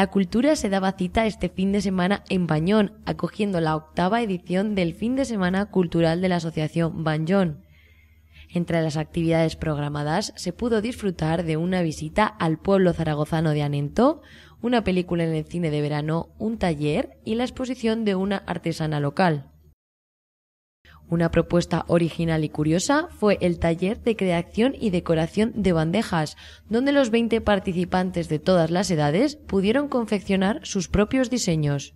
La cultura se daba cita este fin de semana en Bañón, acogiendo la octava edición del fin de semana cultural de la Asociación Bañón. Entre las actividades programadas se pudo disfrutar de una visita al pueblo zaragozano de Anento, una película en el cine de verano, un taller y la exposición de una artesana local. Una propuesta original y curiosa fue el taller de creación y decoración de bandejas, donde los 20 participantes de todas las edades pudieron confeccionar sus propios diseños.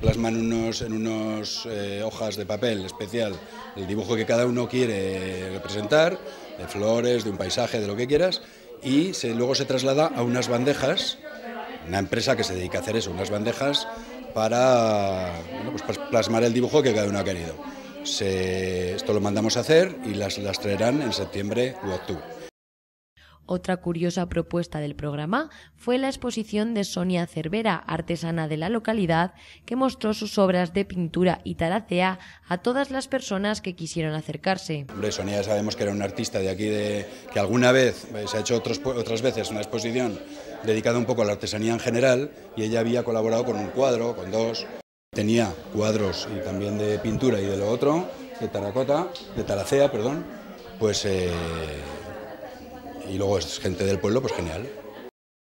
Plasman unos, en unas eh, hojas de papel especial el dibujo que cada uno quiere representar, de flores, de un paisaje, de lo que quieras, y luego se traslada a unas bandejas, una empresa que se dedica a hacer eso, unas bandejas para pues plasmar el dibujo que cada uno ha querido esto lo mandamos a hacer y las, las traerán en septiembre u octubre. Otra curiosa propuesta del programa fue la exposición de Sonia Cervera, artesana de la localidad, que mostró sus obras de pintura y taracea a todas las personas que quisieron acercarse. Hombre, Sonia sabemos que era una artista de aquí, de, que alguna vez eh, se ha hecho otras veces una exposición dedicada un poco a la artesanía en general y ella había colaborado con un cuadro, con dos. Tenía cuadros y también de pintura y de lo otro, de taracota, de taracea, perdón, pues eh, y luego es gente del pueblo, pues genial.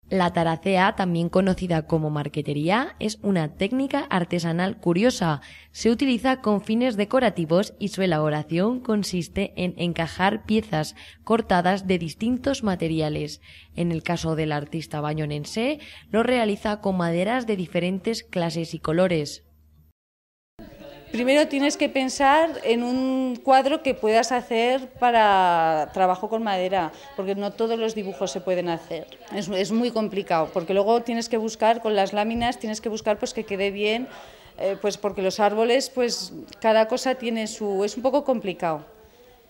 La taracea, también conocida como marquetería, es una técnica artesanal curiosa. Se utiliza con fines decorativos y su elaboración consiste en encajar piezas cortadas de distintos materiales. En el caso del artista bañonense, lo realiza con maderas de diferentes clases y colores. Primero tienes que pensar en un cuadro que puedas hacer para trabajo con madera, porque no todos los dibujos se pueden hacer. Es, muy complicado, porque luego tienes que buscar con las láminas, tienes que buscar pues que quede bien, eh, pues porque los árboles, pues cada cosa tiene su, es un poco complicado,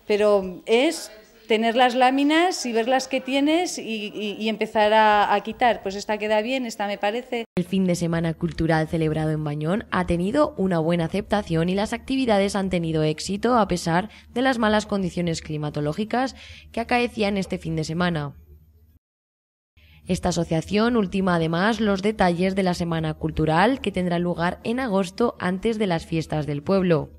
pero es tener las láminas y ver las que tienes y, empezar a, a, quitar. Pues esta queda bien, esta me parece. El fin de semana cultural celebrado en Bañón ha tenido una buena aceptación y las actividades han tenido éxito a pesar de las malas condiciones climatológicas que acaecían este fin de semana. Esta asociación ultima además los detalles de la Semana Cultural que tendrá lugar en agosto antes de las fiestas del pueblo.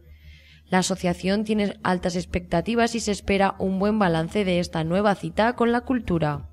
La asociación tiene altas expectativas y se espera un buen balance de esta nueva cita con la cultura.